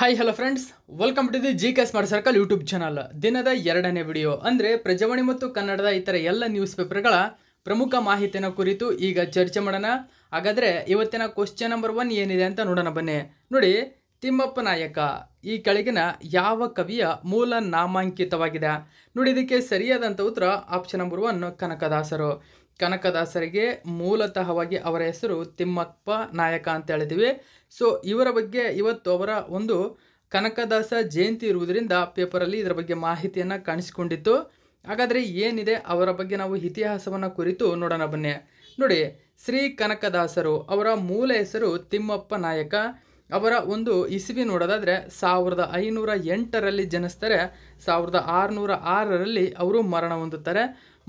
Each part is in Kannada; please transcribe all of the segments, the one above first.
hi hello friends welcome to the G K smart circle YouTube channel ದಿನದ ಎರಡನೇ ವಿಡಿಯೋ ಅಂದರೆ ಪ್ರಜಾವಾಣಿ ಮತ್ತು ಕನ್ನಡದ ಇತರ ಎಲ್ಲ ನ್ಯೂಸ್ ಪೇಪರ್ಗಳ ಪ್ರಮುಖ ಮಾಹಿತಿಯ ಕುರಿತು ಈಗ ಚರ್ಚೆ ಮಾಡೋಣ ಹಾಗಾದರೆ ಇವತ್ತಿನ ಕ್ವಶನ್ ನಂಬರ್ ಒನ್ ಏನಿದೆ ಅಂತ ನೋಡೋಣ ಬನ್ನಿ ನೋಡಿ ತಿಮ್ಮಪ್ಪ ನಾಯಕ ಈ ಕೆಳಗಿನ ಯಾವ ಕವಿಯ ಮೂಲ ನಾಮಾಂಕಿತವಾಗಿದೆ ನೋಡಿ ಇದಕ್ಕೆ ಸರಿಯಾದಂಥ ಉತ್ತರ ಆಪ್ಷನ್ ನಂಬರ್ ಒನ್ ಕನಕದಾಸರು ಕನಕದಾಸರಿಗೆ ಮೂಲತಃವಾಗಿ ಅವರ ಹೆಸರು ತಿಮ್ಮಪ್ಪ ನಾಯಕ ಅಂತ ಹೇಳಿದ್ದೀವಿ ಸೊ ಇವರ ಬಗ್ಗೆ ಇವತ್ತು ಅವರ ಒಂದು ಕನಕದಾಸ ಜಯಂತಿ ಇರುವುದರಿಂದ ಪೇಪರಲ್ಲಿ ಇದರ ಬಗ್ಗೆ ಮಾಹಿತಿಯನ್ನು ಕಾಣಿಸಿಕೊಂಡಿತ್ತು ಹಾಗಾದರೆ ಏನಿದೆ ಅವರ ಬಗ್ಗೆ ನಾವು ಇತಿಹಾಸವನ್ನು ಕುರಿತು ನೋಡೋಣ ಬನ್ನಿ ನೋಡಿ ಶ್ರೀ ಕನಕದಾಸರು ಅವರ ಮೂಲ ಹೆಸರು ತಿಮ್ಮಪ್ಪ ನಾಯಕ ಅವರ ಒಂದು ಇಸವಿ ನೋಡೋದಾದರೆ ಸಾವಿರದ ಐನೂರ ಎಂಟರಲ್ಲಿ ಜನಿಸ್ತಾರೆ ಸಾವಿರದ ಆರುನೂರ ಆರರಲ್ಲಿ ಅವರು ಮರಣ ಹೊಂದುತ್ತಾರೆ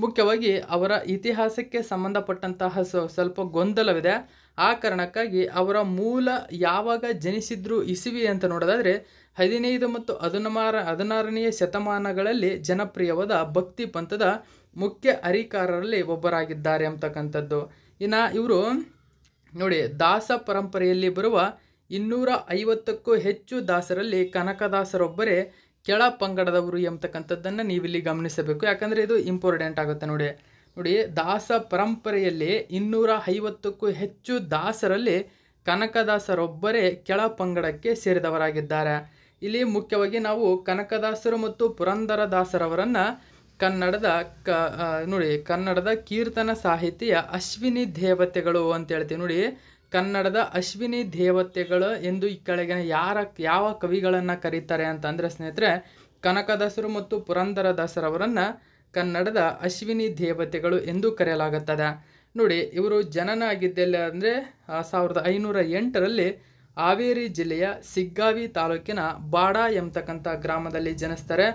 ಮುಖ್ಯವಾಗಿ ಅವರ ಇತಿಹಾಸಕ್ಕೆ ಸಂಬಂಧಪಟ್ಟಂತಹ ಸ್ವಲ್ಪ ಗೊಂದಲವಿದೆ ಆ ಕಾರಣಕ್ಕಾಗಿ ಅವರ ಮೂಲ ಯಾವಾಗ ಜನಿಸಿದ್ರು ಇಸುವಿ ಅಂತ ನೋಡೋದಾದರೆ ಹದಿನೈದು ಮತ್ತು ಹದಿನಾರ ಹದಿನಾರನೆಯ ಶತಮಾನಗಳಲ್ಲಿ ಜನಪ್ರಿಯವಾದ ಭಕ್ತಿ ಪಂಥದ ಮುಖ್ಯ ಅರಿಕಾರರಲ್ಲಿ ಒಬ್ಬರಾಗಿದ್ದಾರೆ ಅಂತಕ್ಕಂಥದ್ದು ಇನ್ನು ಇವರು ನೋಡಿ ದಾಸ ಪರಂಪರೆಯಲ್ಲಿ ಬರುವ ಇನ್ನೂರ ಐವತ್ತಕ್ಕೂ ಹೆಚ್ಚು ದಾಸರಲ್ಲಿ ಕನಕದಾಸರೊಬ್ಬರೇ ಕೆಳ ಪಂಗಡದವರು ಎಂಬತಕ್ಕಂಥದ್ದನ್ನು ನೀವಿಲ್ಲಿ ಗಮನಿಸಬೇಕು ಯಾಕಂದರೆ ಇದು ಇಂಪಾರ್ಟೆಂಟ್ ಆಗುತ್ತೆ ನೋಡಿ ನೋಡಿ ದಾಸ ಪರಂಪರೆಯಲ್ಲಿ ಇನ್ನೂರ ಐವತ್ತಕ್ಕೂ ಹೆಚ್ಚು ದಾಸರಲ್ಲಿ ಕನಕದಾಸರೊಬ್ಬರೇ ಕೆಳ ಪಂಗಡಕ್ಕೆ ಸೇರಿದವರಾಗಿದ್ದಾರೆ ಇಲ್ಲಿ ಮುಖ್ಯವಾಗಿ ನಾವು ಕನಕದಾಸರು ಮತ್ತು ಪುರಂದರದಾಸರವರನ್ನು ಕನ್ನಡದ ಕ ನೋಡಿ ಕನ್ನಡದ ಕೀರ್ತನ ಸಾಹಿತಿಯ ಅಶ್ವಿನಿ ದೇವತೆಗಳು ಅಂತ ಹೇಳ್ತೀವಿ ನೋಡಿ ಕನ್ನಡದ ಅಶ್ವಿನಿ ದೇವತೆಗಳು ಎಂದು ಈ ಕೆಳಗಿನ ಯಾರ ಯಾವ ಕವಿಗಳನ್ನು ಕರೀತಾರೆ ಅಂತಂದರೆ ಸ್ನೇಹಿತರೆ ಕನಕದಾಸರು ಮತ್ತು ಪುರಂದರದಾಸರವರನ್ನು ಕನ್ನಡದ ಅಶ್ವಿನಿ ದೇವತೆಗಳು ಎಂದು ಕರೆಯಲಾಗುತ್ತದೆ ನೋಡಿ ಇವರು ಜನನ ಆಗಿದ್ದೆಲ್ಲ ಅಂದರೆ ಸಾವಿರದ ಐನೂರ ಎಂಟರಲ್ಲಿ ಹಾವೇರಿ ಜಿಲ್ಲೆಯ ಸಿಗ್ಗಾವಿ ತಾಲೂಕಿನ ಬಾಡ ಎಂಬತಕ್ಕಂಥ ಗ್ರಾಮದಲ್ಲಿ ಜನಿಸ್ತಾರೆ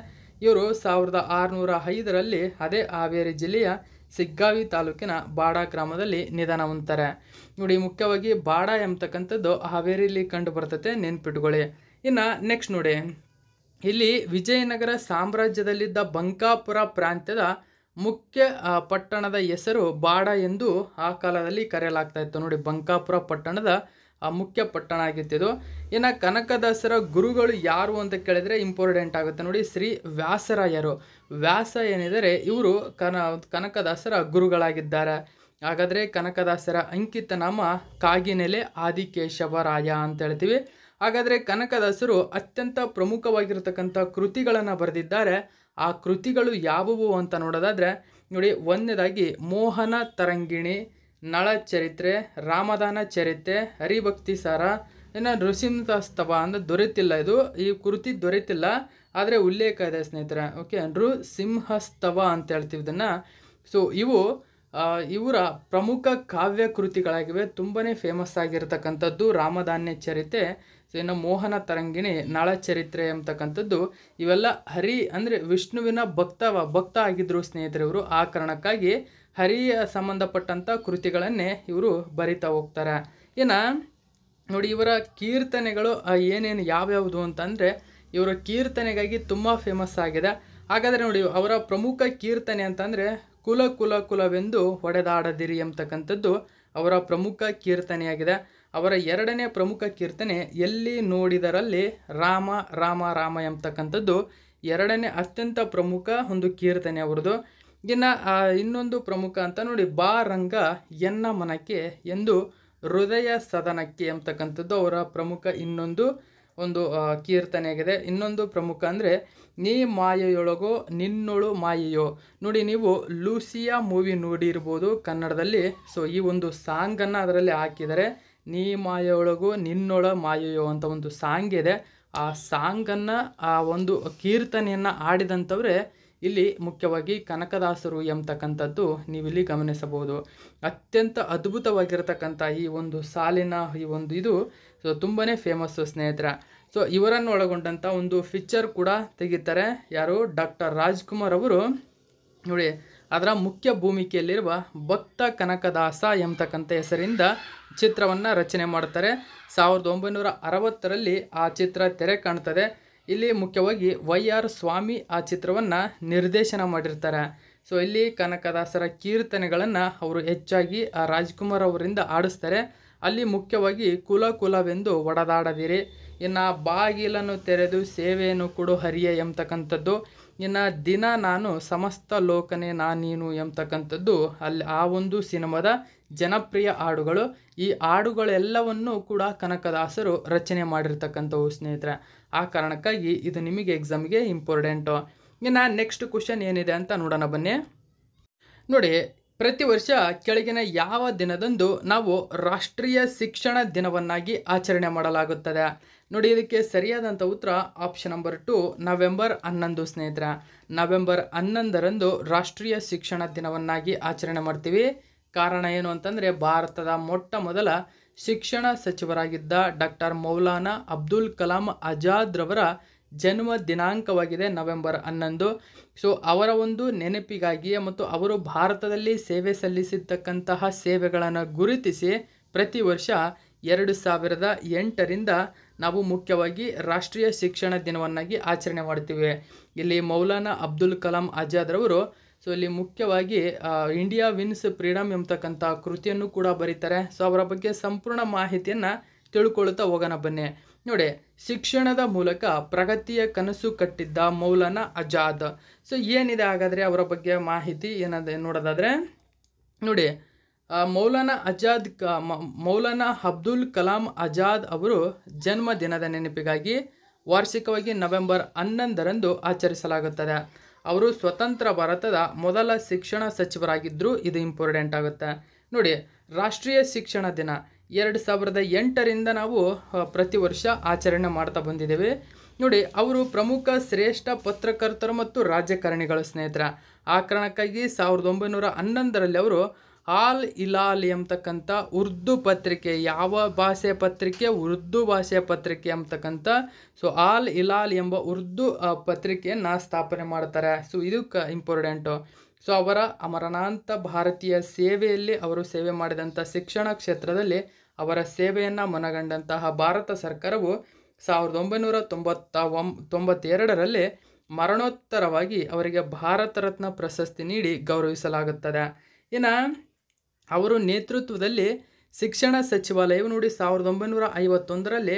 ಇವರು ಸಾವಿರದ ಆರುನೂರ ಐದರಲ್ಲಿ ಅದೇ ಹಾವೇರಿ ಜಿಲ್ಲೆಯ ಸಿಗ್ಗಾವಿ ತಾಲೂಕಿನ ಬಾಡ ಗ್ರಾಮದಲ್ಲಿ ನಿಧನ ಹೊಂದ್ತಾರೆ ನೋಡಿ ಮುಖ್ಯವಾಗಿ ಬಾಡ ಎಂಬತಕ್ಕಂಥದ್ದು ಹಾವೇರಿಲಿ ಕಂಡು ಬರ್ತತೆ ನೆನ್ಪಿಟ್ಕೊಳ್ಳಿ ಇನ್ನು ನೆಕ್ಸ್ಟ್ ನೋಡಿ ಇಲ್ಲಿ ವಿಜಯನಗರ ಸಾಮ್ರಾಜ್ಯದಲ್ಲಿದ್ದ ಬಂಕಾಪುರ ಪ್ರಾಂತ್ಯದ ಮುಖ್ಯ ಪಟ್ಟಣದ ಹೆಸರು ಬಾಡ ಎಂದು ಆ ಕಾಲದಲ್ಲಿ ಕರೆಯಲಾಗ್ತಾ ಇತ್ತು ನೋಡಿ ಬಂಕಾಪುರ ಪಟ್ಟಣದ ಮುಖ್ಯ ಪಟ್ಟಣ ಇದು ಇನ್ನು ಕನಕದಾಸರ ಗುರುಗಳು ಯಾರು ಅಂತ ಕೇಳಿದರೆ ಇಂಪಾರ್ಟೆಂಟ್ ಆಗುತ್ತೆ ನೋಡಿ ಶ್ರೀ ವ್ಯಾಸರಾಯರು ವ್ಯಾಸ ಏನಿದ್ದಾರೆ ಇವರು ಕನ ಕನಕದಾಸರ ಗುರುಗಳಾಗಿದ್ದಾರೆ ಹಾಗಾದರೆ ಕನಕದಾಸರ ಅಂಕಿತ ನಾಮ ಕಾಗಿನೆಲೆ ಆದಿಕೇಶವರಾಯ ಅಂತ ಹೇಳ್ತೀವಿ ಹಾಗಾದರೆ ಕನಕದಾಸರು ಅತ್ಯಂತ ಪ್ರಮುಖವಾಗಿರತಕ್ಕಂಥ ಕೃತಿಗಳನ್ನು ಬರೆದಿದ್ದಾರೆ ಆ ಕೃತಿಗಳು ಯಾವುವು ಅಂತ ನೋಡೋದಾದರೆ ನೋಡಿ ಒಂದನೇದಾಗಿ ಮೋಹನ ತರಂಗಿಣಿ ನಳ ಚರಿತ್ರೆ ರಾಮದಾನ ಚರಿತ್ರೆ ಹರಿಭಕ್ತಿ ಸಾರ ಇನ್ನು ನೃಸಿಂಹಸ್ತವ ಅಂದರೆ ದೊರೆತಿಲ್ಲ ಇದು ಈ ಕೃತಿ ದೊರೆತಿಲ್ಲ ಆದರೆ ಉಲ್ಲೇಖ ಇದೆ ಸ್ನೇಹಿತರೆ ಓಕೆ ನೃಸಿಂಹಸ್ತವ ಅಂತ ಹೇಳ್ತೀವಿ ಇದನ್ನು ಸೊ ಇವು ಇವರ ಪ್ರಮುಖ ಕಾವ್ಯ ಕೃತಿಗಳಾಗಿವೆ ತುಂಬಾ ಫೇಮಸ್ ಆಗಿರತಕ್ಕಂಥದ್ದು ರಾಮಧಾನ್ಯ ಚರಿತೆ ಸೊ ಇನ್ನು ಮೋಹನ ತರಂಗಿಣಿ ನಳ ಚರಿತ್ರೆ ಅಂತಕ್ಕಂಥದ್ದು ಇವೆಲ್ಲ ಹರಿ ಅಂದರೆ ವಿಷ್ಣುವಿನ ಭಕ್ತವ ಭಕ್ತ ಆಗಿದ್ದರು ಸ್ನೇಹಿತರಿವರು ಆ ಕಾರಣಕ್ಕಾಗಿ ಹರಿಯ ಸಂಬಂಧಪಟ್ಟಂಥ ಕೃತಿಗಳನ್ನೇ ಇವರು ಬರಿತಾ ಹೋಗ್ತಾರೆ ಇನ್ನು ನೋಡಿ ಇವರ ಕೀರ್ತನೆಗಳು ಏನೇನು ಯಾವ್ಯಾವುದು ಅಂತಂದರೆ ಇವರ ಕೀರ್ತನೆಗಾಗಿ ತುಂಬ ಫೇಮಸ್ ಆಗಿದೆ ಹಾಗಾದರೆ ನೋಡಿ ಅವರ ಪ್ರಮುಖ ಕೀರ್ತನೆ ಅಂತಂದರೆ ಕುಲ ಕುಲ ಕುಲವೆಂದು ಹೊಡೆದಾಡದಿರಿ ಎಂಬತಕ್ಕಂಥದ್ದು ಅವರ ಪ್ರಮುಖ ಕೀರ್ತನೆಯಾಗಿದೆ ಅವರ ಎರಡನೇ ಪ್ರಮುಖ ಕೀರ್ತನೆ ಎಲ್ಲಿ ನೋಡಿದರಲ್ಲಿ ರಾಮ ರಾಮ ರಾಮ ಎಂಬತಕ್ಕಂಥದ್ದು ಎರಡನೇ ಅತ್ಯಂತ ಪ್ರಮುಖ ಒಂದು ಕೀರ್ತನೆ ಅವರದು ಇನ್ನು ಇನ್ನೊಂದು ಪ್ರಮುಖ ಅಂತ ನೋಡಿ ಬಾ ರಂಗ ಎನ್ನ ಮನಕ್ಕೆ ಎಂದು ಹೃದಯ ಸದನಕ್ಕೆ ಅಂತಕ್ಕಂಥದ್ದು ಅವರ ಪ್ರಮುಖ ಇನ್ನೊಂದು ಒಂದು ಕೀರ್ತನೆಯಾಗಿದೆ ಇನ್ನೊಂದು ಪ್ರಮುಖ ಅಂದರೆ ನೀ ಮಾಯೆಯೊಳಗೋ ನಿನ್ನೊಳು ಮಾಯೆಯೋ ನೋಡಿ ನೀವು ಲೂಸಿಯಾ ಮೂವಿ ನೋಡಿರ್ಬೋದು ಕನ್ನಡದಲ್ಲಿ ಸೊ ಈ ಒಂದು ಸಾಂಗನ್ನು ಅದರಲ್ಲಿ ಹಾಕಿದರೆ ನೀ ಮಾಯೆಯೊಳಗೋ ನಿನ್ನೊಳ ಮಾಯೆಯೋ ಅಂತ ಒಂದು ಸಾಂಗ್ ಇದೆ ಆ ಸಾಂಗನ್ನು ಆ ಒಂದು ಕೀರ್ತನೆಯನ್ನು ಆಡಿದಂಥವ್ರೆ ಇಲ್ಲಿ ಮುಖ್ಯವಾಗಿ ಕನಕದಾಸರು ಎಂಬತಕ್ಕಂಥದ್ದು ನೀವಿಲ್ಲಿ ಗಮನಿಸಬಹುದು ಅತ್ಯಂತ ಅದ್ಭುತವಾಗಿರತಕ್ಕಂಥ ಈ ಒಂದು ಸಾಲಿನ ಈ ಒಂದು ಇದು ಸೊ ತುಂಬಾ ಫೇಮಸ್ಸು ಸ್ನೇಹಿತರ ಸೊ ಇವರನ್ನು ಒಳಗೊಂಡಂಥ ಒಂದು ಫಿಕ್ಚರ್ ಕೂಡ ತೆಗಿತಾರೆ ಯಾರು ಡಾಕ್ಟರ್ ರಾಜ್ಕುಮಾರ್ ಅವರು ನೋಡಿ ಅದರ ಮುಖ್ಯ ಭೂಮಿಕೆಯಲ್ಲಿರುವ ಭಕ್ತ ಕನಕದಾಸ ಎಂಬತಕ್ಕಂಥ ಹೆಸರಿಂದ ಚಿತ್ರವನ್ನು ರಚನೆ ಮಾಡ್ತಾರೆ ಸಾವಿರದ ಒಂಬೈನೂರ ಅರವತ್ತರಲ್ಲಿ ಆ ಚಿತ್ರ ತೆರೆ ಕಾಣ್ತದೆ ಇಲ್ಲಿ ಮುಖ್ಯವಾಗಿ ವೈ ಆರ್ ಸ್ವಾಮಿ ಆ ಚಿತ್ರವನ್ನು ನಿರ್ದೇಶನ ಮಾಡಿರ್ತಾರೆ ಸೊ ಇಲ್ಲಿ ಕನಕದಾಸರ ಕೀರ್ತನೆಗಳನ್ನು ಅವರು ಹೆಚ್ಚಾಗಿ ಆ ರಾಜ್ಕುಮಾರ್ ಅವರಿಂದ ಆಡಿಸ್ತಾರೆ ಅಲ್ಲಿ ಮುಖ್ಯವಾಗಿ ಕುಲ ಕುಲವೆಂದು ಒಡದಾಡದಿರಿ ಇನ್ನು ಬಾಗಿಲನ್ನು ತೆರೆದು ಸೇವೆಯನ್ನು ಕೊಡು ಹರಿಯ ಎಂಬತಕ್ಕಂಥದ್ದು ಇನ್ನು ದಿನ ನಾನು ಸಮಸ್ತ ಲೋಕನೇ ನಾನೀನು ಎಂಬತಕ್ಕಂಥದ್ದು ಅಲ್ಲಿ ಆ ಒಂದು ಸಿನಿಮಾದ ಜನಪ್ರಿಯ ಹಾಡುಗಳು ಈ ಹಾಡುಗಳೆಲ್ಲವನ್ನೂ ಕೂಡ ಕನಕದಾಸರು ರಚನೆ ಮಾಡಿರ್ತಕ್ಕಂಥವು ಸ್ನೇಹಿತರೆ ಆ ಕಾರಣಕ್ಕಾಗಿ ಇದು ನಿಮಗೆ ಎಕ್ಸಾಮ್ಗೆ ಇಂಪಾರ್ಟೆಂಟು ಇನ್ನು ನೆಕ್ಸ್ಟ್ ಕ್ವಶನ್ ಏನಿದೆ ಅಂತ ನೋಡೋಣ ಬನ್ನಿ ನೋಡಿ ಪ್ರತಿ ವರ್ಷ ಕೆಳಗಿನ ಯಾವ ದಿನದಂದು ನಾವು ರಾಷ್ಟ್ರೀಯ ಶಿಕ್ಷಣ ದಿನವನ್ನಾಗಿ ಆಚರಣೆ ಮಾಡಲಾಗುತ್ತದೆ ನೋಡಿ ಇದಕ್ಕೆ ಸರಿಯಾದಂಥ ಉತ್ತರ ಆಪ್ಷನ್ ನಂಬರ್ ಟು ನವೆಂಬರ್ ಹನ್ನೊಂದು ಸ್ನೇಹಿತರೆ ನವೆಂಬರ್ ಹನ್ನೊಂದರಂದು ರಾಷ್ಟ್ರೀಯ ಶಿಕ್ಷಣ ದಿನವನ್ನಾಗಿ ಆಚರಣೆ ಮಾಡ್ತೀವಿ ಕಾರಣ ಏನು ಅಂತಂದರೆ ಭಾರತದ ಮೊಟ್ಟ ಮೊದಲ ಶಿಕ್ಷಣ ಸಚಿವರಾಗಿದ್ದ ಡಾಕ್ಟರ್ ಮೌಲಾನಾ ಅಬ್ದುಲ್ ಕಲಾಂ ಆಜಾದ್ರವರ ಜನ್ಮ ದಿನಾಂಕವಾಗಿದೆ ನವೆಂಬರ್ ಹನ್ನೊಂದು ಸೊ ಅವರ ಒಂದು ನೆನಪಿಗಾಗಿ ಮತ್ತು ಅವರು ಭಾರತದಲ್ಲಿ ಸೇವೆ ಸಲ್ಲಿಸಿದ್ದಕ್ಕಂತಹ ಸೇವೆಗಳನ್ನು ಗುರುತಿಸಿ ಪ್ರತಿ ವರ್ಷ ಎರಡು ಸಾವಿರದ ಎಂಟರಿಂದ ನಾವು ಮುಖ್ಯವಾಗಿ ರಾಷ್ಟ್ರೀಯ ಶಿಕ್ಷಣ ದಿನವನ್ನಾಗಿ ಆಚರಣೆ ಮಾಡ್ತೀವಿ ಇಲ್ಲಿ ಮೌಲಾನಾ ಅಬ್ದುಲ್ ಕಲಾಂ ಆಜಾದ್ರವರು ಸೊ ಇಲ್ಲಿ ಮುಖ್ಯವಾಗಿ ಇಂಡಿಯಾ ವಿನ್ಸ್ ಫ್ರೀಡಮ್ ಎಂಬತಕ್ಕಂಥ ಕೃತಿಯನ್ನು ಕೂಡ ಬರೀತಾರೆ ಸೊ ಅವರ ಬಗ್ಗೆ ಸಂಪೂರ್ಣ ಮಾಹಿತಿಯನ್ನು ತಿಳ್ಕೊಳ್ತಾ ಹೋಗೋಣ ಬನ್ನಿ ನೋಡಿ ಶಿಕ್ಷಣದ ಮೂಲಕ ಪ್ರಗತಿಯ ಕನಸು ಕಟ್ಟಿದ್ದ ಮೌಲಾನಾ ಆಜಾದ್ ಸೊ ಏನಿದೆ ಹಾಗಾದರೆ ಅವರ ಬಗ್ಗೆ ಮಾಹಿತಿ ಏನದ ನೋಡೋದಾದರೆ ನೋಡಿ ಮೌಲಾನಾ ಅಜಾದ್ ಕ ಮೌಲಾನಾ ಅಬ್ದುಲ್ ಕಲಾಂ ಅಜಾದ್ ಅವರು ಜನ್ಮದಿನದ ನೆನಪಿಗಾಗಿ ವಾರ್ಷಿಕವಾಗಿ ನವೆಂಬರ್ ಹನ್ನೊಂದರಂದು ಆಚರಿಸಲಾಗುತ್ತದೆ ಅವರು ಸ್ವತಂತ್ರ ಭಾರತದ ಮೊದಲ ಶಿಕ್ಷಣ ಸಚಿವರಾಗಿದ್ದರು ಇದು ಇಂಪಾರ್ಟೆಂಟ್ ಆಗುತ್ತೆ ನೋಡಿ ರಾಷ್ಟ್ರೀಯ ಶಿಕ್ಷಣ ದಿನ ಎರಡು ಸಾವಿರದ ಎಂಟರಿಂದ ನಾವು ಪ್ರತಿ ವರ್ಷ ಆಚರಣೆ ಮಾಡ್ತಾ ಬಂದಿದ್ದೇವೆ ನೋಡಿ ಅವರು ಪ್ರಮುಖ ಶ್ರೇಷ್ಠ ಪತ್ರಕರ್ತರು ಮತ್ತು ರಾಜಕಾರಣಿಗಳ ಸ್ನೇಹಿತರ ಆ ಕಾರಣಕ್ಕಾಗಿ ಸಾವಿರದ ಒಂಬೈನೂರ ಹನ್ನೊಂದರಲ್ಲಿ ಅವರು ಆಲ್ ಇಲಾಲ್ ಎಂಬತಕ್ಕಂಥ ಉರ್ದು ಪತ್ರಿಕೆ ಯಾವ ಭಾಷೆ ಪತ್ರಿಕೆ ಉರ್ದು ಭಾಷೆ ಪತ್ರಿಕೆ ಎಂಬತಕ್ಕಂಥ ಸೊ ಆಲ್ ಇಲಾಲ್ ಎಂಬ ಉರ್ದು ಪತ್ರಿಕೆಯನ್ನು ಸ್ಥಾಪನೆ ಮಾಡ್ತಾರೆ ಸೊ ಇದು ಕ ಇಂಪಾರ್ಟೆಂಟು ಸೊ ಅವರ ಅಮರನಾಂತ ಭಾರತೀಯ ಸೇವೆಯಲ್ಲಿ ಅವರು ಸೇವೆ ಮಾಡಿದಂಥ ಶಿಕ್ಷಣ ಕ್ಷೇತ್ರದಲ್ಲಿ ಅವರ ಸೇವೆಯನ್ನು ಮನಗಂಡಂತಹ ಭಾರತ ಸರ್ಕಾರವು ಸಾವಿರದ ಒಂಬೈನೂರ ತೊಂಬತ್ತ ಒಂ ತೊಂಬತ್ತೆರಡರಲ್ಲಿ ಮರಣೋತ್ತರವಾಗಿ ಅವರಿಗೆ ಭಾರತ ರತ್ನ ಪ್ರಶಸ್ತಿ ನೀಡಿ ಗೌರವಿಸಲಾಗುತ್ತದೆ ಇನ್ನು ಅವರು ನೇತೃತ್ವದಲ್ಲಿ ಶಿಕ್ಷಣ ಸಚಿವಾಲಯವು ನೋಡಿ ಸಾವಿರದ ಒಂಬೈನೂರ ಐವತ್ತೊಂದರಲ್ಲಿ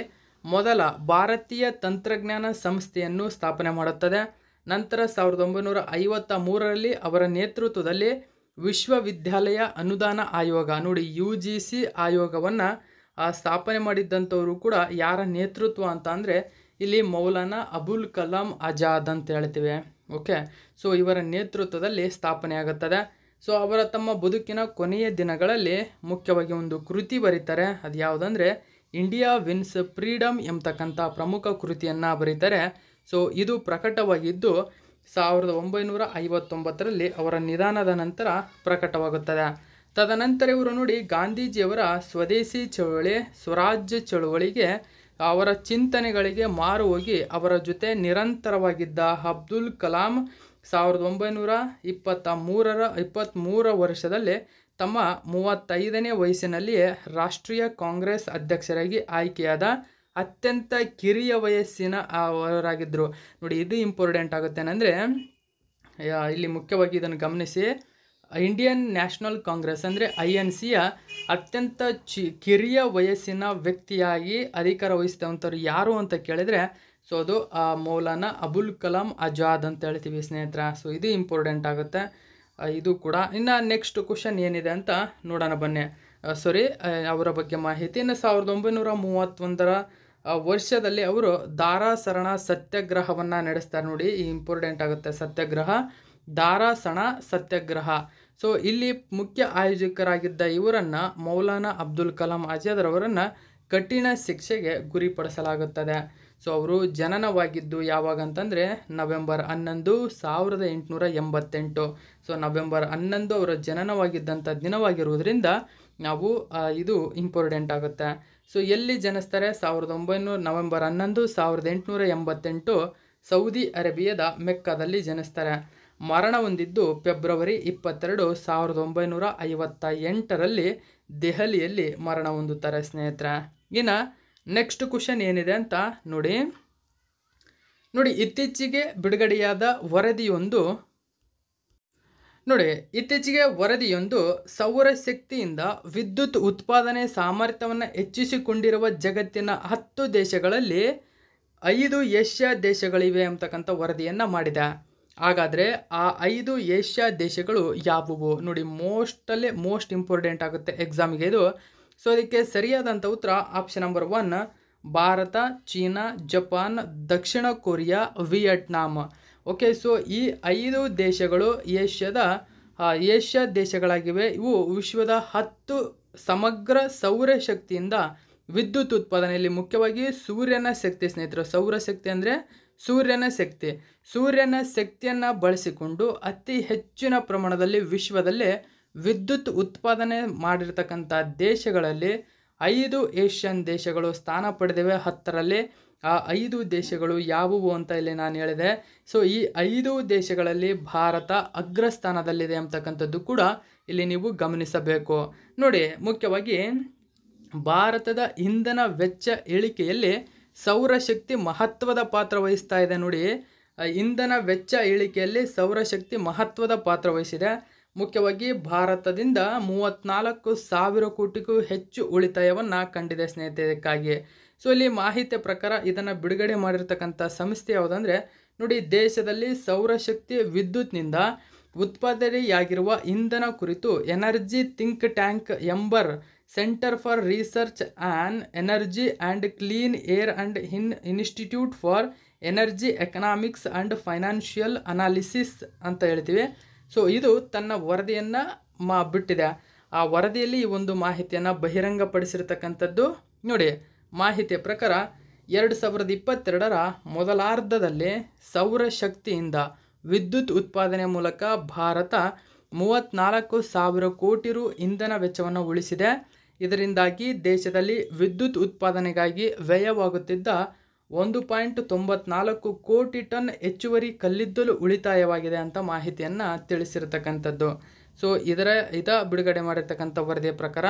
ಮೊದಲ ಭಾರತೀಯ ತಂತ್ರಜ್ಞಾನ ಸಂಸ್ಥೆಯನ್ನು ಸ್ಥಾಪನೆ ಮಾಡುತ್ತದೆ ನಂತರ ಸಾವಿರದ ಒಂಬೈನೂರ ಐವತ್ತ ಮೂರರಲ್ಲಿ ಅವರ ನೇತೃತ್ವದಲ್ಲಿ ವಿಶ್ವವಿದ್ಯಾಲಯ ಅನುದಾನ ಆಯೋಗ ನೋಡಿ ಯು ಜಿ ಸಿ ಆಯೋಗವನ್ನು ಸ್ಥಾಪನೆ ಮಾಡಿದ್ದಂಥವರು ಕೂಡ ಯಾರ ನೇತೃತ್ವ ಅಂತ ಅಂದರೆ ಇಲ್ಲಿ ಮೌಲಾನಾ ಅಬುಲ್ ಕಲಾಂ ಆಜಾದ್ ಅಂತ ಹೇಳ್ತೀವಿ ಓಕೆ ಸೊ ಇವರ ನೇತೃತ್ವದಲ್ಲಿ ಸ್ಥಾಪನೆ ಆಗುತ್ತದೆ ಸೊ ಅವರ ತಮ್ಮ ಬದುಕಿನ ಕೊನೆಯ ದಿನಗಳಲ್ಲಿ ಮುಖ್ಯವಾಗಿ ಒಂದು ಕೃತಿ ಬರೀತಾರೆ ಅದು ಯಾವುದಂದ್ರೆ ಇಂಡಿಯಾ ವಿನ್ಸ್ ಫ್ರೀಡಮ್ ಎಂಬತಕ್ಕಂಥ ಪ್ರಮುಖ ಕೃತಿಯನ್ನು ಬರೀತಾರೆ ಸೊ ಇದು ಪ್ರಕಟವಾಗಿದ್ದು ಸಾವಿರದ ಒಂಬೈನೂರ ಐವತ್ತೊಂಬತ್ತರಲ್ಲಿ ಅವರ ನಿಧಾನದ ನಂತರ ಪ್ರಕಟವಾಗುತ್ತದೆ ತದನಂತರ ಇವರು ನೋಡಿ ಗಾಂಧೀಜಿಯವರ ಸ್ವದೇಶಿ ಚಳುವಳಿ ಸ್ವರಾಜ್ಯ ಚಳುವಳಿಗೆ ಅವರ ಚಿಂತನೆಗಳಿಗೆ ಮಾರು ಹೋಗಿ ಅವರ ಜೊತೆ ನಿರಂತರವಾಗಿದ್ದ ಅಬ್ದುಲ್ ಕಲಾಂ ಸಾವಿರದ ಒಂಬೈನೂರ ಇಪ್ಪತ್ತ ಮೂರರ ಇಪ್ಪತ್ತ್ಮೂರ ವರ್ಷದಲ್ಲಿ ತಮ್ಮ ಮೂವತ್ತೈದನೇ ವಯಸ್ಸಿನಲ್ಲಿಯೇ ರಾಷ್ಟ್ರೀಯ ಕಾಂಗ್ರೆಸ್ ಅಧ್ಯಕ್ಷರಾಗಿ ಆಯ್ಕೆಯಾದ ಅತ್ಯಂತ ಕಿರಿಯ ವಯಸ್ಸಿನ ಅವರಾಗಿದ್ದರು ನೋಡಿ ಇದು ಇಂಪಾರ್ಟೆಂಟ್ ಆಗುತ್ತೇನೆಂದರೆ ಇಲ್ಲಿ ಮುಖ್ಯವಾಗಿ ಇದನ್ನು ಗಮನಿಸಿ ಇಂಡಿಯನ್ ನ್ಯಾಷನಲ್ ಕಾಂಗ್ರೆಸ್ ಅಂದರೆ ಐ ಎನ್ ಸಿಯ ಅತ್ಯಂತ ಚಿ ಕಿರಿಯ ವಯಸ್ಸಿನ ವ್ಯಕ್ತಿಯಾಗಿ ಅಧಿಕಾರ ವಹಿಸಿದಂಥವ್ರು ಯಾರು ಅಂತ ಕೇಳಿದರೆ ಸೊ ಅದು ಮೌಲಾನ ಅಬುಲ್ ಕಲಾಂ ಅಜಾದ್ ಅಂತ ಹೇಳ್ತೀವಿ ಸ್ನೇಹಿತರ ಸೊ ಇದು ಇಂಪಾರ್ಟೆಂಟ್ ಆಗುತ್ತೆ ಇದು ಕೂಡ ಇನ್ನು ನೆಕ್ಸ್ಟ್ ಕ್ವಶನ್ ಏನಿದೆ ಅಂತ ನೋಡೋಣ ಬನ್ನಿ ಸಾರಿ ಅವರ ಬಗ್ಗೆ ಇನ್ನು ಸಾವಿರದ ಒಂಬೈನೂರ ಮೂವತ್ತೊಂದರ ವರ್ಷದಲ್ಲಿ ಅವರು ದಾರಾಸರಣ ಸತ್ಯಾಗ್ರಹವನ್ನು ನಡೆಸ್ತಾರೆ ನೋಡಿ ಈ ಇಂಪಾರ್ಟೆಂಟ್ ಆಗುತ್ತೆ ಸತ್ಯಾಗ್ರಹ ದಾರಾಸಣ ಸತ್ಯಾಗ್ರಹ ಸೊ ಇಲ್ಲಿ ಮುಖ್ಯ ಆಯೋಜಕರಾಗಿದ್ದ ಇವರನ್ನು ಮೌಲಾನಾ ಅಬ್ದುಲ್ ಕಲಾಂ ಆಜಾದ್ ರವರನ್ನ ಕಠಿಣ ಶಿಕ್ಷೆಗೆ ಗುರಿಪಡಿಸಲಾಗುತ್ತದೆ ಸೊ ಅವರು ಜನನವಾಗಿದ್ದು ಯಾವಾಗ ಅಂತಂದರೆ ನವೆಂಬರ್ ಹನ್ನೊಂದು ಸಾವಿರದ ಎಂಟುನೂರ ಎಂಬತ್ತೆಂಟು ಸೊ ನವೆಂಬರ್ ಹನ್ನೊಂದು ಅವರ ಜನನವಾಗಿದ್ದಂಥ ದಿನವಾಗಿರುವುದರಿಂದ ನಾವು ಇದು ಇಂಪಾರ್ಟೆಂಟ್ ಆಗುತ್ತೆ ಸೊ ಎಲ್ಲಿ ಜನಿಸ್ತಾರೆ ಸಾವಿರದ ಒಂಬೈನೂರ ನವೆಂಬರ್ ಹನ್ನೊಂದು ಸಾವಿರದ ಎಂಟುನೂರ ಎಂಬತ್ತೆಂಟು ಸೌದಿ ಅರೇಬಿಯಾದ ಮೆಕ್ಕದಲ್ಲಿ ಜನಿಸ್ತಾರೆ ಮರಣ ಹೊಂದಿದ್ದು ಫೆಬ್ರವರಿ ಇಪ್ಪತ್ತೆರಡು ಸಾವಿರದ ಒಂಬೈನೂರ ಐವತ್ತ ಎಂಟರಲ್ಲಿ ದೆಹಲಿಯಲ್ಲಿ ಮರಣ ಹೊಂದುತ್ತಾರೆ ಸ್ನೇಹಿತರೆ ಇನ್ನು ನೆಕ್ಸ್ಟ್ ಕ್ವಶನ್ ಏನಿದೆ ಅಂತ ನೋಡಿ ನೋಡಿ ಇತ್ತೀಚೆಗೆ ಬಿಡುಗಡೆಯಾದ ವರದಿಯೊಂದು ನೋಡಿ ಇತ್ತೀಚೆಗೆ ವರದಿಯೊಂದು ಸೌರಶಕ್ತಿಯಿಂದ ವಿದ್ಯುತ್ ಉತ್ಪಾದನೆ ಸಾಮರ್ಥ್ಯವನ್ನು ಹೆಚ್ಚಿಸಿಕೊಂಡಿರುವ ಜಗತ್ತಿನ ಹತ್ತು ದೇಶಗಳಲ್ಲಿ ಐದು ಏಷ್ಯಾ ದೇಶಗಳಿವೆ ಅಂತಕ್ಕಂಥ ವರದಿಯನ್ನು ಮಾಡಿದೆ ಹಾಗಾದರೆ ಆ ಐದು ಏಷ್ಯಾ ದೇಶಗಳು ಯಾವುವು ನೋಡಿ ಮೋಸ್ಟಲ್ಲೇ ಮೋಸ್ಟ್ ಇಂಪಾರ್ಟೆಂಟ್ ಆಗುತ್ತೆ ಎಕ್ಸಾಮಿಗೆ ಇದು ಸೊ ಇದಕ್ಕೆ ಸರಿಯಾದಂಥ ಉತ್ತರ option number one Bharat China Japan ದಕ್ಷಿಣ ಕೊರಿಯಾ ವಿಯಟ್ನಾಮ್ ಓಕೆ ಸೊ ಈ ಐದು ದೇಶಗಳು ಏಷ್ಯಾದ ಏಷ್ಯಾ ದೇಶಗಳಾಗಿವೆ ಇವು ವಿಶ್ವದ ಹತ್ತು ಸಮಗ್ರ ಸೌರಶಕ್ತಿಯಿಂದ ವಿದ್ಯುತ್ ಉತ್ಪಾದನೆಯಲ್ಲಿ ಮುಖ್ಯವಾಗಿ ಸೂರ್ಯನ ಶಕ್ತಿ ಸ್ನೇಹಿತರು ಸೌರಶಕ್ತಿ ಅಂದರೆ ಸೂರ್ಯನ ಶಕ್ತಿ ಸೂರ್ಯನ ಶಕ್ತಿಯನ್ನು ಬಳಸಿಕೊಂಡು ಅತಿ ಹೆಚ್ಚಿನ ಪ್ರಮಾಣದಲ್ಲಿ ವಿಶ್ವದಲ್ಲೇ ವಿದ್ಯುತ್ ಉತ್ಪಾದನೆ ಮಾಡಿರ್ತಕ್ಕಂಥ ದೇಶಗಳಲ್ಲಿ ಐದು ಏಷ್ಯನ್ ದೇಶಗಳು ಸ್ಥಾನ ಪಡೆದಿವೆ ಹತ್ತರಲ್ಲಿ ಆ ಐದು ದೇಶಗಳು ಯಾವುವು ಅಂತ ಇಲ್ಲಿ ನಾನು ಹೇಳಿದೆ ಸೊ ಈ ಐದು ದೇಶಗಳಲ್ಲಿ ಭಾರತ ಅಗ್ರಸ್ಥಾನದಲ್ಲಿದೆ ಅಂತಕ್ಕಂಥದ್ದು ಕೂಡ ಇಲ್ಲಿ ನೀವು ಗಮನಿಸಬೇಕು ನೋಡಿ ಮುಖ್ಯವಾಗಿ ಭಾರತದ ಇಂಧನ ವೆಚ್ಚ ಇಳಿಕೆಯಲ್ಲಿ ಸೌರಶಕ್ತಿ ಮಹತ್ವದ ಪಾತ್ರ ವಹಿಸ್ತಾ ಇದೆ ನೋಡಿ ಇಂಧನ ವೆಚ್ಚ ಇಳಿಕೆಯಲ್ಲಿ ಸೌರಶಕ್ತಿ ಮಹತ್ವದ ಪಾತ್ರ ವಹಿಸಿದೆ ಮುಖ್ಯವಾಗಿ ಭಾರತದಿಂದ ಮೂವತ್ತ್ನಾಲ್ಕು ಸಾವಿರ ಕೋಟಿಗೂ ಹೆಚ್ಚು ಉಳಿತಾಯವನ್ನು ಕಂಡಿದೆ ಸ್ನೇಹಿತಕ್ಕಾಗಿ ಸೊ ಇಲ್ಲಿ ಮಾಹಿತಿಯ ಪ್ರಕಾರ ಇದನ್ನು ಬಿಡುಗಡೆ ಮಾಡಿರ್ತಕ್ಕಂಥ ಸಂಸ್ಥೆ ಯಾವುದಂದರೆ ನೋಡಿ ದೇಶದಲ್ಲಿ ಸೌರಶಕ್ತಿ ವಿದ್ಯುತ್ನಿಂದ ಉತ್ಪಾದನೆಯಾಗಿರುವ ಇಂಧನ ಕುರಿತು energy think tank Ember Centre for Research and Energy and Clean Air and in Institute for Energy Economics and Financial Analysis ಅಂತ ಹೇಳ್ತೀವಿ ಸೊ ಇದು ತನ್ನ ವರದಿಯನ್ನು ಮಾ ಬಿಟ್ಟಿದೆ ಆ ವರದಿಯಲ್ಲಿ ಈ ಒಂದು ಮಾಹಿತಿಯನ್ನು ಬಹಿರಂಗಪಡಿಸಿರ್ತಕ್ಕಂಥದ್ದು ನೋಡಿ ಮಾಹಿತಿಯ ಪ್ರಕಾರ ಎರಡು ಸಾವಿರದ ಇಪ್ಪತ್ತೆರಡರ ಮೊದಲಾರ್ಧದಲ್ಲಿ ಸೌರಶಕ್ತಿಯಿಂದ ವಿದ್ಯುತ್ ಉತ್ಪಾದನೆ ಮೂಲಕ ಭಾರತ ಮೂವತ್ತ್ನಾಲ್ಕು ಸಾವಿರ ಕೋಟಿ ರು ಇಂಧನ ವೆಚ್ಚವನ್ನು ಉಳಿಸಿದೆ ಇದರಿಂದಾಗಿ ದೇಶದಲ್ಲಿ ವಿದ್ಯುತ್ ಉತ್ಪಾದನೆಗಾಗಿ ವ್ಯಯವಾಗುತ್ತಿದ್ದ ಒಂದು ಪಾಯಿಂಟ್ ತೊಂಬತ್ನಾಲ್ಕು ಕೋಟಿ ಟನ್ ಹೆಚ್ಚುವರಿ ಕಲ್ಲಿದ್ದಲು ಉಳಿತಾಯವಾಗಿದೆ ಅಂತ ಮಾಹಿತಿಯನ್ನು ತಿಳಿಸಿರತಕ್ಕಂಥದ್ದು ಸೊ ಇದರ ಇದ ಬಿಡುಗಡೆ ಮಾಡಿರ್ತಕ್ಕಂಥ ವರದಿಯ ಪ್ರಕಾರ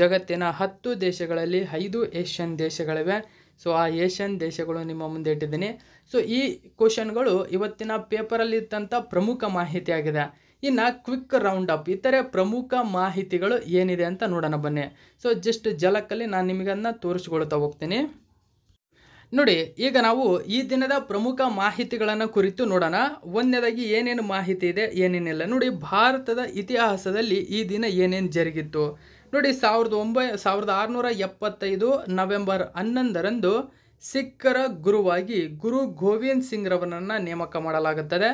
ಜಗತ್ತಿನ ಹತ್ತು ದೇಶಗಳಲ್ಲಿ ಐದು ಏಷ್ಯನ್ ದೇಶಗಳಿವೆ ಸೊ ಆ ಏಷ್ಯನ್ ದೇಶಗಳು ನಿಮ್ಮ ಮುಂದೆ ಇಟ್ಟಿದ್ದೀನಿ ಸೊ ಈ ಕ್ವಶನ್ಗಳು ಇವತ್ತಿನ ಪೇಪರಲ್ಲಿ ಇದ್ದಂಥ ಪ್ರಮುಖ ಮಾಹಿತಿಯಾಗಿದೆ ಇನ್ನು ಕ್ವಿಕ್ ರೌಂಡ್ ಅಪ್ ಇತರೆ ಪ್ರಮುಖ ಮಾಹಿತಿಗಳು ಏನಿದೆ ಅಂತ ನೋಡೋಣ ಬನ್ನಿ ಸೊ ಜಸ್ಟ್ ಜಲಕ್ಕಲ್ಲಿ ನಾನು ನಿಮಗನ್ನು ತೋರಿಸ್ಕೊಳ್ತಾ ಹೋಗ್ತೀನಿ ನೋಡಿ ಈಗ ನಾವು ಈ ದಿನದ ಪ್ರಮುಖ ಮಾಹಿತಿಗಳನ್ನು ಕುರಿತು ನೋಡೋಣ ಒಂದನೇದಾಗಿ ಏನೇನು ಮಾಹಿತಿ ಇದೆ ಏನೇನಿಲ್ಲ ನೋಡಿ ಭಾರತದ ಇತಿಹಾಸದಲ್ಲಿ ಈ ದಿನ ಏನೇನು ಜರುಗಿತ್ತು ನೋಡಿ ಸಾವಿರದ ಒಂಬೈ ಸಾವಿರದ ಆರುನೂರ ಎಪ್ಪತ್ತೈದು ನವೆಂಬರ್ ಹನ್ನೊಂದರಂದು ಸಿಖ್ಖರ ಗುರುವಾಗಿ ಗುರು ಗೋವಿಂದ್ ಸಿಂಗ್ರವರನ್ನು ನೇಮಕ ಮಾಡಲಾಗುತ್ತದೆ